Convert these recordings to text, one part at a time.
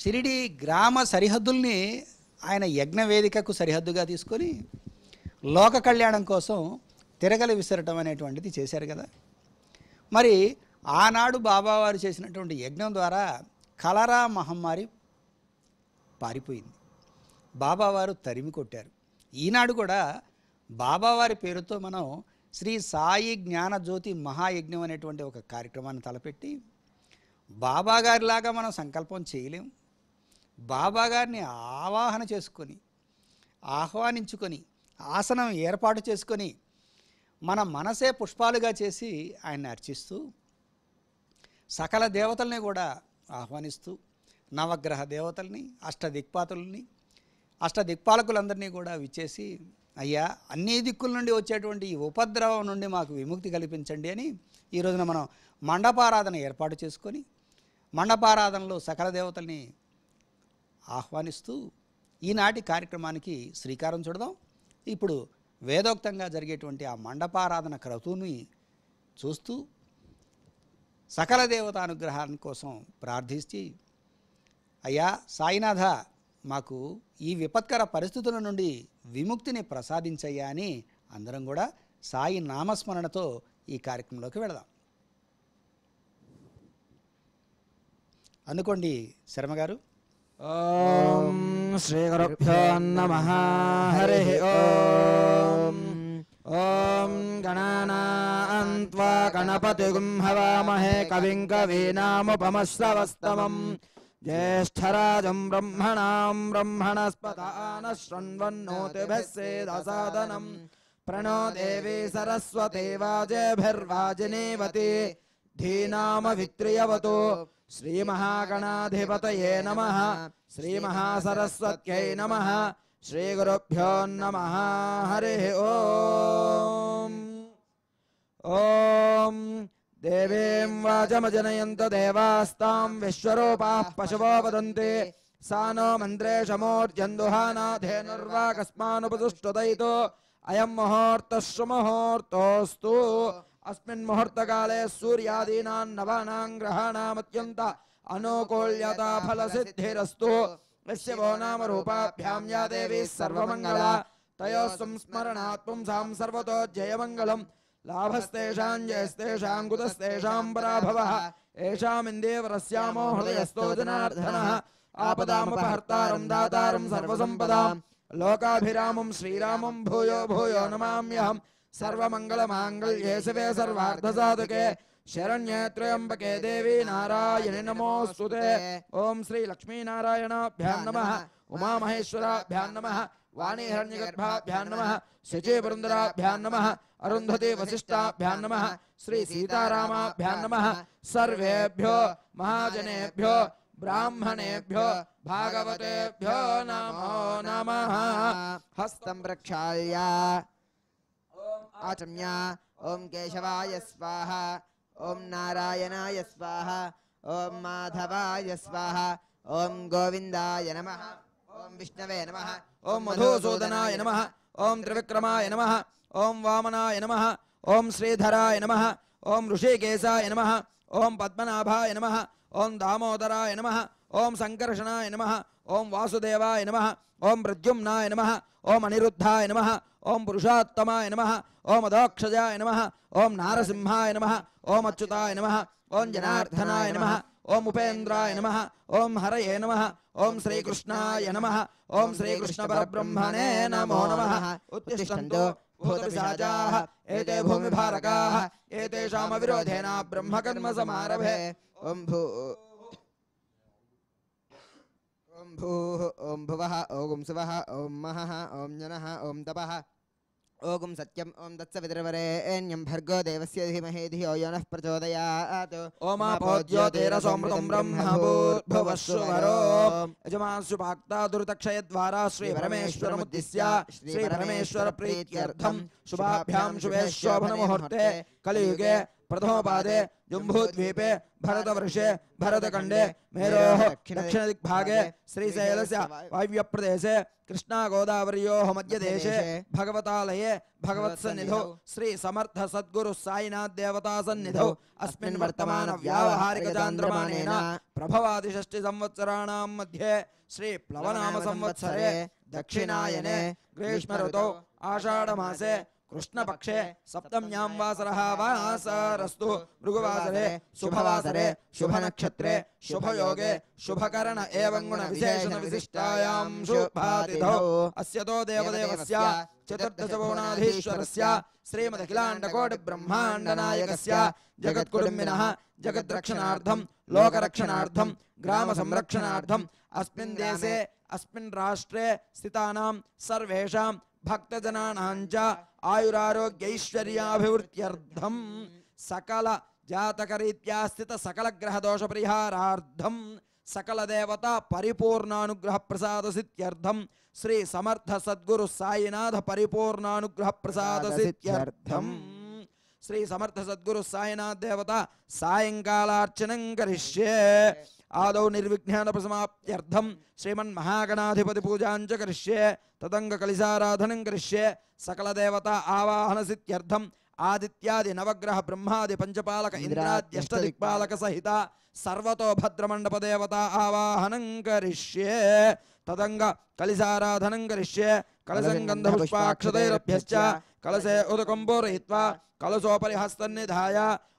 షిరిడి గ్రామ సరిహద్దుల్ని ఆయన యజ్ఞవేదికకు సరిహద్దుగా తీసుకొని లోక కళ్యాణం కోసం తిరగలు విసరటం అనేటువంటిది చేశారు కదా మరి ఆనాడు బాబావారు చేసినటువంటి యజ్ఞం ద్వారా కలరా మహమ్మారి పారిపోయింది బాబావారు తరిమి కొట్టారు ఈనాడు కూడా బాబావారి పేరుతో మనం శ్రీ సాయి జ్ఞానజ్యోతి మహాయజ్ఞం అనేటువంటి ఒక కార్యక్రమాన్ని తలపెట్టి బాబాగారిలాగా మనం సంకల్పం చేయలేము బాబాగారిని ఆవాహన చేసుకొని ఆహ్వానించుకొని ఆసనం ఏర్పాటు చేసుకొని మన మనసే పుష్పాలుగా చేసి ఆయన్ని అర్చిస్తూ సకల దేవతల్ని కూడా ఆహ్వానిస్తూ నవగ్రహ దేవతల్ని అష్టదిక్పాతుల్ని అష్టదిక్పాలకులందరినీ కూడా విచ్చేసి అయ్యా అన్ని దిక్కుల నుండి వచ్చేటువంటి ఈ ఉపద్రవం నుండి మాకు విముక్తి కల్పించండి అని ఈ రోజున మనం మండపారాధన ఏర్పాటు చేసుకొని మండపారాధనలో సకల దేవతల్ని ఆహ్వానిస్తూ ఈనాటి కార్యక్రమానికి శ్రీకారం చూడదాం ఇప్పుడు వేదోక్తంగా జరిగేటువంటి ఆ మండపారాధన క్రతువుని చూస్తూ సకల దేవత అనుగ్రహాన్ని కోసం ప్రార్థించి అయ్యా సాయినాథ మాకు ఈ విపత్కర పరిస్థితుల నుండి విముక్తిని ప్రసాదించయ్యా అని అందరం కూడా సాయి నామస్మరణతో ఈ కార్యక్రమంలోకి వెళదాం అనుకోండి శర్మగారు ॐ नमः हरिः ॐ ॐ गणानान्त्वा गणपतिगुं हवामहे कविं कवीनामुपमश्रवस्तमम् ज्येष्ठराजं ब्रह्मणां ब्रह्मणस्पदान शृण्वन्नोतिभिः शृण्वन्नोतुभिः प्रणो देवी सरस्वदेवाजभिर्वाजिने वते श्री महागणाधिपत नम श्री महासरस्वत नम श्रीगुरुभ्यो नमः हरिः ॐ ओ देवीं वाचमजनयन्त देवास्तां विश्वरूपाः पशवो वदन्ति सा नो मन्त्रे शमोर्जन्दुहानाधेनुर्वाकस्मानुपतिष्ठदयितो अयं मुहूर्तः सुमुहूर्तोऽस्तु अस्मुहूर्तकाले सूर्यादीना नवाना ग्रहाणामत्यंत अनोकोल्यता फल सिद्धिस्तु यस्य वो नाम रूपाभ्याम या देवी सर्वमंगला तयो संस्मरणात् पुंसां सर्वतो जयमङ्गलम् लाभस्तेषां जयस्तेषां कुतस्तेषां पराभवः येषामिन्देवरस्यामो हृदयस्तो जनार्दनः आपदामुपहर्तारं दातारं सर्वसम्पदां लोकाभिरामं श्रीरामं भूयो भूयो नमाम्यहम् सर्वमङ्गलमाङ्गल्ये शिवे सर्वार्धसाधके शरण्य त्र्यंबके देवी नारायणे नमोऽस्तु ते ॐ श्री लक्ष्मीनारायणाभ्यां नमः उमामहेश्वराभ्यां नमः वाणीहरण्यगर्भाभ्यां नमः शचीवृन्दराभ्यां नमः अरुन्धति वसिष्ठाभ्यां नमः भ्यान नमः सर्वेभ्यो महाजनेभ्यो ब्राह्मणेभ्यो भागवतेभ्यो नमो नमः हस्तं प्रक्षाल्य आचम्या ॐ केशवाय स्वाहा ॐ नारायणाय स्वाहा ओम माधवाय स्वाहा ॐ गोविन्दाय नमः ॐ विष्णवे नमः ॐ मधुसूदनाय नमः ॐ त्रिविक्रमाय नमः ॐ वामनाय नमः ॐ श्रीधराय नमः ॐ ऋषिकेशाय नमः ॐ पद्मनाभाय नमः ॐ दामोदराय नमः ओम संकर्षण नम ओम वासुदेवाय नम ओम प्रद्युमनाय नम ओम अनिरुद्धाय नम ओम पुरुषात्तमाय नम ओम अदोक्षजाय नम ओम नारसिंहाय नम ओम अच्युताय नम ओम जनार्दनाय नम ओम उपेन्द्राय नम ओम हरये नम ओम श्रीकृष्णाय नम ओम श्रीकृष्ण परब्रह्मणे नमो नमः उत्तिष्ठन्तु भूतपिशाचाः एते भूमिभारकाः एतेषामविरोधेन ब्रह्मकर्म समारभे ओम भू ओम भू ओम भुव ओम सुव ओम मह ओम जन ओम तप ओगुं सत्यम ओम एन्यम भर्गो देवस्य धीमहि धियो यो नः प्रचोदयात् ओमापोद्योतेरसोमृतं ब्रह्मभूर्भुवस्वरो यजमांसु भाक्ता श्री परमेश्वर प्रीत्यर्थं शुभाभ्यां शुभे शोभनमुहूर्ते कलियुगे प्रथम पादे जुम्भूद्वीपे भरत भरत वर्षे खंडे मेरो दक्षिण श्री वायव्य प्रदेश कृष्णा गोदावरी मध्य देश भगवताल भगवत वायव्यप्रदेशे श्री समर्थ भगवतालये साईनाथ देवता सायिनाथदेवतासन्निधौ अस्मिन् वर्तमान व्यावहारिक वर्तमानव्यावहारिकचान्द्रमानेन प्रभवादिषष्टिसंवत्सराणां मध्ये श्री प्लवनाम संवत्सरे दक्षिणायने ग्रीष्म ग्रीष्मऋतौ आषाढमासे कृष्ण कृष्णपक्षे सप्तम्यां वासरः वासरस्तु मृगुवासरे शुभवासरे शुभनक्षत्रे शुभयोगे शुभकरण एवं गुण गुणविशेषणविशिष्टायां शुभातिथौ अस्य तो देवदेवस्य चतुर्दश गुणाधीश्वरस्य श्रीमद् चतुर्दशगुणाधीश्वरस्य श्रीमदखिलाण्डकोटिब्रह्माण्डनायकस्य जगत्कुटुम्बिनः जगद्रक्षणार्थं लोकरक्षणार्थं संरक्षणार्थं अस्मिन् देशे अस्मिन् राष्ट्रे स्थितानां सर्वेषां भक्तजनानां च ఆయురారోగ్య ఆయురారోగ్యైశ్వర్యాభివృత్ర్థం సకల జాతక రీత్యా స్థిత సకల గ్రహ దోష పరిహారార్థం సకల దేవత పరిపూర్ణానుగ్రహ ప్రసాద సిత్యర్థం శ్రీ సమర్థ సద్గురు సాయినాథ పరిపూర్ణానుగ్రహ ప్రసాద సిత్యర్థం శ్రీ సమర్థ సద్గురు సాయినాథ దేవత సాయంకాలార్చనం కరిష్యే आदौ निर्विज्ञान निर्विज्ञानपसमाप्त्यर्थं श्रीमन्महागणाधिपतिपूजाञ्च करिष्ये तदङ्गकलिसाराधनं करिष्ये सकलदेवता आवाहन आवाहनसित्यर्थं आदित्यादि नवग्रह ब्रह्मादि पंचपालक इंद्राद्यष्ट दिक्पालक सहिता सर्वतो भद्रमंडप देवता आवाहनं करिष्ये तदंग कलिसाराधनं करिष्ये कलसं गंधपुष्पाक्षतैरभ्यश्च कलशे उदकुम्बोरहित्वा कलशोपरि हस्तन्निधाय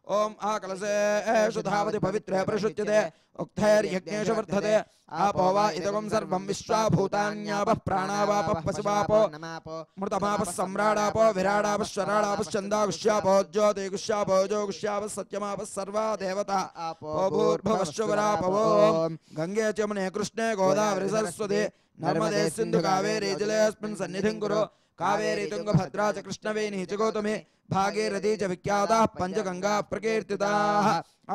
ॐ आ कलशे एषु धावति पवित्रः प्रशुच्यते उक्तैर्यज्ञेषु वर्धते आपो वा इदगुं सर्वं विश्वा भूतान्यापः प्राणावापः पशुवापो मृतमापः सम्राडापो विराडापः शराडापश्चन्दागुष्यापो ज्योतिगुष्यापो जोगुष्यापः सत्यमापः सर्वा देवता आपो भूर्भवश्चुवरापवो गङ्गे च मुने कृष्णे गोदावरी सरस्वती नर्मदे सिंधु कावेरी जलेऽस्मिन् सन्निधिं कुरु कावेरी तुङ्गभद्रा च कृष्णवेणी च भागीरथी च विख्याताः पञ्चगङ्गा प्रकीर्तिताः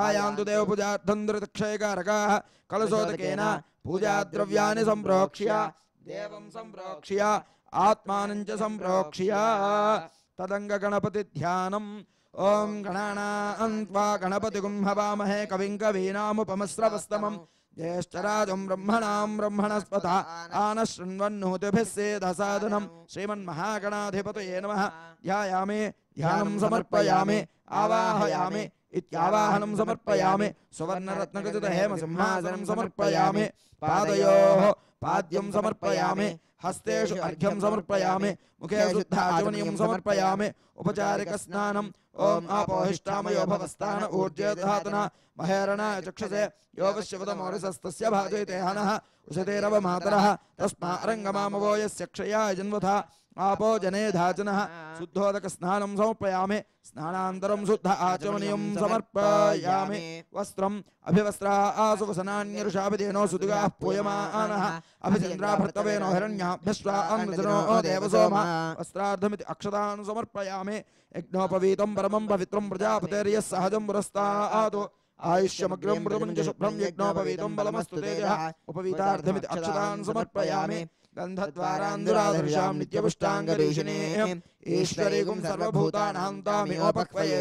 आयान्तु देवपूजार्थं धृतक्षयकारकाः कलशोदकेन पूजाद्रव्याणि सम्प्रोक्ष्य देवं सम्प्रोक्ष्य आत्मानं च सम्प्रोक्ष्य तदङ्गगणपतिध्यानम् ॐ गणानान्त्वा गणपतिगुं हवामहे कविं कवीनामुपमस्रवस्तमम् ज्येष्ठराजं ब्रह्मणां ब्रह्मणस्पत आनः शृण्वन्नोतिभिः सेधसाधनम् श्रीमन्महागणाधिपतये नमः ध्यायामि ध्यानं समर्पयामि आवाहयामि इत्यावाहनं समर्पयामि सुवर्णरत्नगजितहेमसिंहासनम् समर्पयामि पादयोः पाद्यं समर्पयामि हस्तेषु अर्घ्यं समर्पयामि मुखे शुद्धाचमनीयं समर्पयामि उपचारिकस्नानम् ॐ आपोहिष्ठामयोभवस्थान ऊर्जधातन महेरण चक्षुषे योगशिवतमौरिसस्तस्य भाजयते हनः उषतेरवमातरः तस्मा अरङ्गमामवो यस्य क्षया जन्मथा आपो जने धाचन शुद्धोदक स्ना समर्पया स्नातर शुद्ध आचमनीय समर्पया वस्त्र अभिवस्त्र आसुख आसुकसनान्यरुषाभिधेनो सुदुगा पूयमानः नो हिरण्याभ्यश्वान्मृजनो देवसोम वस्त्रार्धमिति अक्षता समर्पया यज्ञोपवीत परम पवित्र प्रजापते सहजम पुरस्ता आदो आयुष्यमग्रम शुभ्रम यज्ञोपवीत तेजः उपवीतार्थमिति अक्षतान् समर्पयामे गन्धद्वारान्धुराधुषां नित्यपुष्टाङ्गरीषिणे ईश्वरेकुं सर्वभूतानां तामिवोपक्वये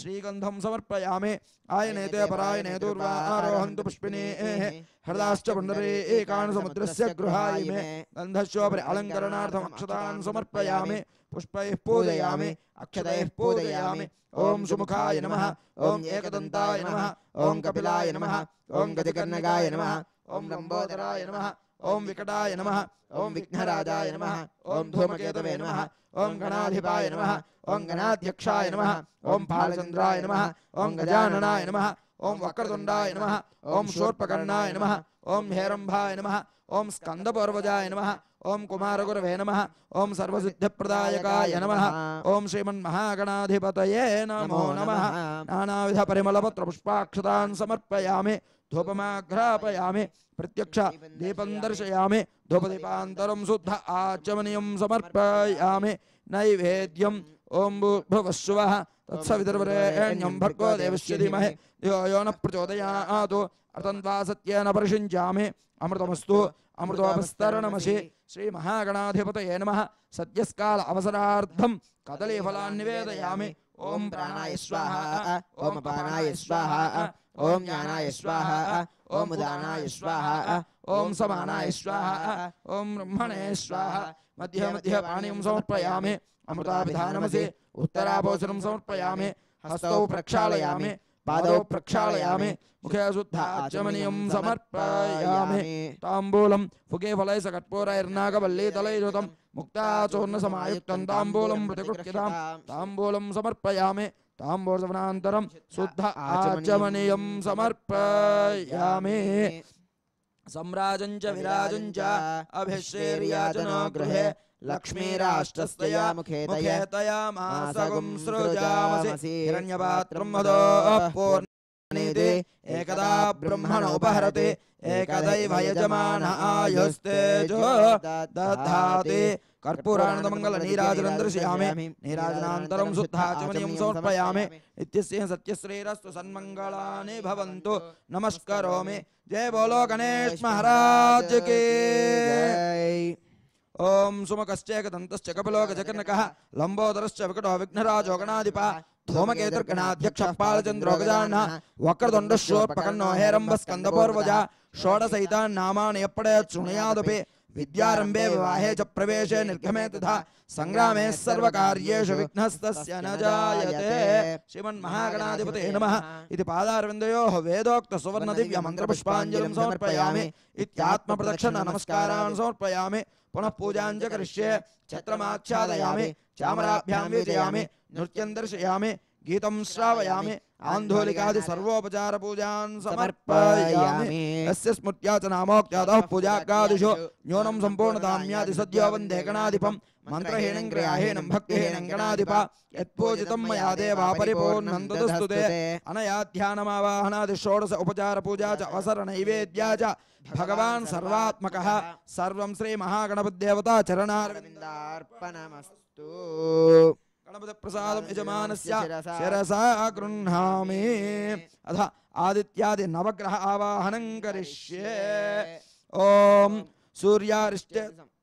श्रीगन्धं समर्पयामि आयनेते परायणे दूर्वा आरोहन्तु पुष्पिनेः हृदाश्च पुण्डरे एकान् समुद्रस्य गृहाय मे गन्धस्योपरि अलङ्करणार्थम् अक्षतान् समर्पयामि पुष्पैः पूजयामि अक्षतैः पूजयामि ॐ सुमुखाय नमः ॐ एकदन्ताय नमः ॐ कपिलाय नमः ॐ नमः ॐ लम्बोदराय नमः ओम विकटाय नमः ओम विघ्नराजाय नमः ओम धूमकेतवे नमः ओम गणाधिपाय नमः ओम गणाध्यक्षाय नमः ओम फालचंद्राय नमः ओम गजाननाय नमः ओम वक्रतुंडाय नमः ओम शूर्पकर्णाय नमः ओम हेरंभाय नमः ओम स्कंदपर्वजाय नमः ओम कुमारगुरवे नमः ओम सर्वसिद्धिप्रदायकाय नमः ओम श्रीमन्महागणाधिपतये नमो नमः नानाविधपरिमलपत्रपुष्पाक्षतान् समर्पयामि धूपमाघ्रापयामे प्रत्यक्ष दीपं दर्शयामे धूपदीपान्तरं शुद्ध आचमनीयं समर्पयामे नैवेद्यम् ओं भूर्भुवस्सुवः तत्सवितर्वरेण्यं भर्गो देवस्य धीमहे यो यो न प्रचोदयातु अर्थन्त्वा सत्येन परिषिञ्चामि अमृतमस्तु अमृतोपस्तरणमसि श्रीमहागणाधिपतये नमः सद्यस्काल अवसरार्थं कदलीफलान् निवेदयामि ॐ प्राणाय स्वाहा ॐ पानाय स्वाहा ओम ज्ञानाय स्वाहा ओम उदानाय स्वाहा ओम समानाय स्वाहा ओम ब्रह्मणे स्वाहा मध्य मध्य मध्ये मध्ये अमृता समर्पयामि अमृताभिधानमसि उत्तराभोजनं समर्पयामि हस्तौ प्रक्षालयामि पादौ प्रक्षालयामि मुखे शुद्धाचमनीयं समर्पयामि ताम्बूलं फुगे फलैः सकर्पूरैर्नागवल्लीतलैरुतं मुक्ताचूर्णसमायुक्तं ताम्बूलं प्रतिकृत्यतां ताम्बूलं समर्पयामि ताम्बूर्धवनान्तरं शुद्ध आचमनीयं समर्पयामि सम्राजं च विराजं गृहे लक्ष्मीराष्ट्रस्तया मुखेतया मासगुं सृजामसि हिरण्यपात्रं मदो पूर्णेति एकदा ब्रह्मणोपहरति एकदैवयजमान आयुस्तेजो दधाति कर्पूरानन्दमङ्गलनीराजनन्दर्शयामि नीराजनान्तरं शुद्धाचमनीयं समर्पयामि इत्यस्य सत्यश्रीरस्तु सन्मङ्गलानि भवन्तु नमस्करोमि जय बोलो गणेश महाराज के ओम सुमकश्चेकदन्तश्च कपिलोकजकर्णकः लम्बोदरश्च विकटो विघ्नराजो गणाधिपः धूमकेतुर्गणाध्यक्षः पालचन्द्रो गजानः वक्रदुण्डश्चोर्पकन्नो हेरम्बस्कन्दपूर्वजा षोडशैता विद्यारंभे विवाहे च प्रवेशे निर्गमे तथा संग्रामे सर्वकार्येषु विघ्नस्तस्य न जायते श्रीमन् महागणाधिपते नमः इति पादारविन्दयोः वेदोक्त सुवर्ण दिव्य मंत्र पुष्पाञ्जलिं समर्पयामि इत्यात्म प्रदक्षिण नमस्कारान् समर्पयामि पुनः पूजां च करिष्ये छत्रमाच्छादयामि चामराभ्यां विजयामि नृत्यं दर्शयामि गीतं श्रावयामि आन्धोलिकादि सर्वोपचारपूजान् समर्पयामि यस्य स्मृत्या च नामोक्त्यादः पूजाकादिषु न्यूनं सम्पूर्णताम्यादि सद्यो वन्दे गणाधिपं मन्त्रहीनं क्रियाहीनं भक्तिहीनं गणाधिप यत्पूजितं मया देवा परिपूर्णं तदस्तु ते अनया ध्यानमावाहनादि षोडश उपचारपूजा च अवसरणैवेद्या च भगवान् सर्वात्मकः सर्वं श्रीमहागणपतिदेवता चरणार्विन्दार्पणमस्तु गणपतिप्रसादं यजमानस्य शिरसा गृह्णामि अथ आदित्यादि नवग्रह आवाहनं करिष्ये ॐ सूर्यारिष्ट